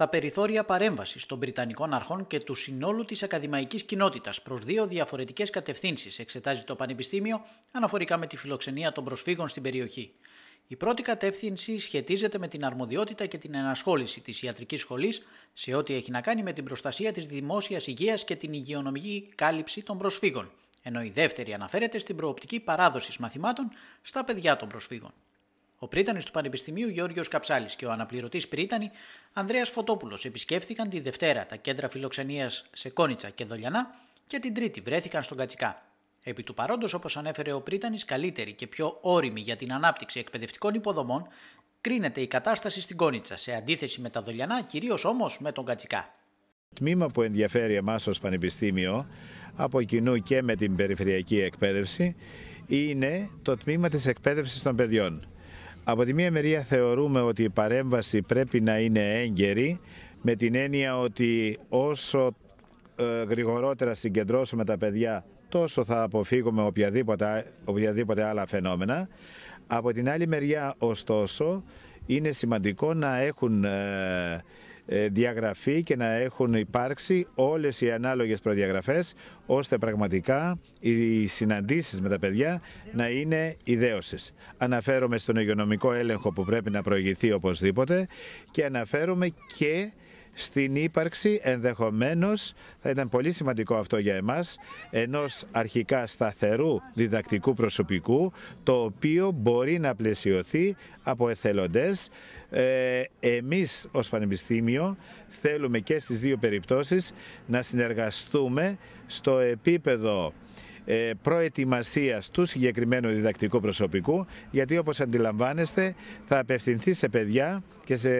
τα περιθώρια παρέμβασης των Βρυτανικών Αρχών και του συνόλου της ακαδημαϊκής κοινότητας προς δύο διαφορετικές κατευθύνσεις, εξετάζει το Πανεπιστήμιο αναφορικά με τη φιλοξενία των προσφύγων στην περιοχή. Η πρώτη κατεύθυνση σχετίζεται με την αρμοδιότητα και την ενασχόληση της ιατρικής σχολής σε ό,τι έχει να κάνει με την προστασία της δημόσιας υγείας και την υγειονομική κάλυψη των προσφύγων, ενώ η δεύτερη αναφέρεται στην προοπτική παράδοσης μαθημάτων στα παιδιά των προσφύγων. Ο πρίτανης του Πανεπιστημίου Γεώργιος Καψάλης και ο αναπληρωτής πρίτανη Ανδρέας Φωτόπουλος επισκέφθηκαν τη Δευτέρα τα κέντρα φιλοξενίας σε Κόνιτσα και Δολιανά και την Τρίτη βρέθηκαν στον Κατσικά. Επί του παρόντος, όπως ανέφερε ο πρίτανης, καλύτερη και πιο όρημη για την ανάπτυξη εκπαιδευτικών υποδομών κρίνεται η κατάσταση στην Κόνιτσα, σε αντίθεση με τα Δολιανά, κυρίως όμως με τον Κατσικά. Το τμήμα που ενδιαφέρει εμάς ως Πανεπιστήμιο, από κοινού και με την περιφερειακή εκπαίδευση, είναι το τμήμα της εκπαίδευσης των παιδιών. Από τη μία μερία θεωρούμε ότι η παρέμβαση πρέπει να είναι έγκαιρη με την έννοια ότι όσο ε, γρηγορότερα συγκεντρώσουμε τα παιδιά τόσο θα αποφύγουμε οποιαδήποτε, οποιαδήποτε άλλα φαινόμενα. Από την άλλη μεριά ωστόσο είναι σημαντικό να έχουν ε, ε, διαγραφεί και να έχουν υπάρξει όλες οι ανάλογες προδιαγραφές ώστε πραγματικά οι συναντήσεις με τα παιδιά να είναι ιδέωσες. Αναφέρομαι στον υγειονομικό έλεγχο που πρέπει να προηγηθεί οπωσδήποτε και αναφέρομαι και στην ύπαρξη ενδεχομένως θα ήταν πολύ σημαντικό αυτό για εμάς ενός αρχικά σταθερού διδακτικού προσωπικού το οποίο μπορεί να πλαισιωθεί από εθελοντές ε, εμείς ως Πανεπιστήμιο θέλουμε και στις δύο περιπτώσεις να συνεργαστούμε στο επίπεδο ε, προετοιμασίας του συγκεκριμένου διδακτικού προσωπικού, γιατί όπως αντιλαμβάνεστε θα απευθυνθεί σε παιδιά και σε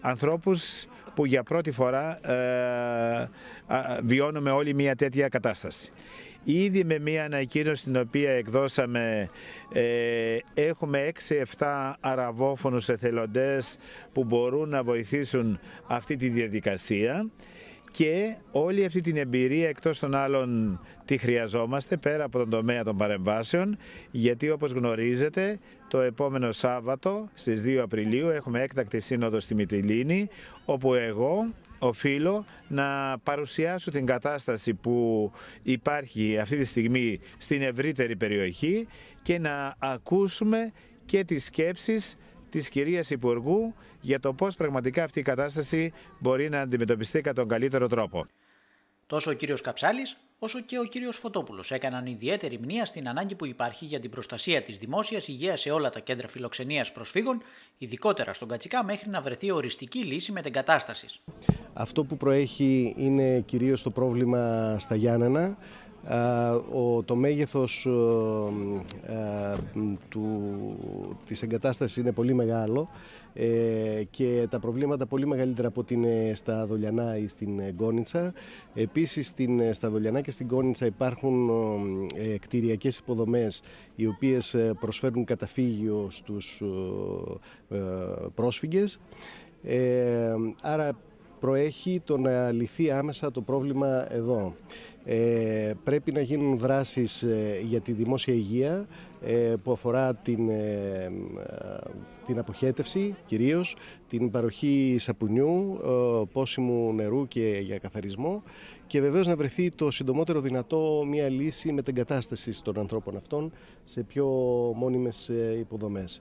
ανθρώπους που για πρώτη φορά ε, βιώνουμε όλοι μια τέτοια κατάσταση. Ήδη με μια ανακοίνωση την οποία εκδώσαμε ε, έχουμε 6-7 αραβόφωνους εθελοντές που μπορούν να βοηθήσουν αυτή τη διαδικασία και όλη αυτή την εμπειρία εκτός των άλλων τη χρειαζόμαστε πέρα από τον τομέα των παρεμβάσεων γιατί όπως γνωρίζετε το επόμενο Σάββατο στις 2 Απριλίου έχουμε έκτακτη σύνοδο στη Μητυλίνη όπου εγώ οφείλω να παρουσιάσω την κατάσταση που υπάρχει αυτή τη στιγμή στην ευρύτερη περιοχή και να ακούσουμε και τις σκέψεις της κυρίας Υπουργού για το πώς πραγματικά αυτή η κατάσταση μπορεί να αντιμετωπιστεί κατά τον καλύτερο τρόπο. Τόσο ο κύριος Καψάλης όσο και ο κύριος Φωτόπουλος έκαναν ιδιαίτερη μνήμα στην ανάγκη που υπάρχει για την προστασία της δημόσιας υγείας σε όλα τα κέντρα φιλοξενίας προσφύγων, ειδικότερα στον Κατσικά, μέχρι να βρεθεί οριστική λύση κατάσταση. Αυτό που προέχει είναι κυρίως το πρόβλημα στα Γιάννενα, ε, ο, το μέγεθος ε, ε, του, της εγκατάστασης είναι πολύ μεγάλο και τα προβλήματα πολύ μεγαλύτερα από ότι είναι στα Δολιανά ή στην Γκόνιτσα. Επίσης στην, στα Δολιανά και στην Γκόνιτσα υπάρχουν ε, κτηριακές υποδομές οι οποίες προσφέρουν καταφύγιο στους πρόσφυγες. άρα προέχει το να λυθεί άμεσα το πρόβλημα εδώ. Ε, πρέπει να γίνουν δράσεις ε, για τη δημόσια υγεία ε, που αφορά την, την αποχέτευση κυρίως, την παροχή σαπουνιού, πόσιμου νερού και για καθαρισμό και βεβαίως να βρεθεί το συντομότερο δυνατό μια λύση με την κατάσταση των ανθρώπων αυτών σε πιο μόνιμες υποδομές.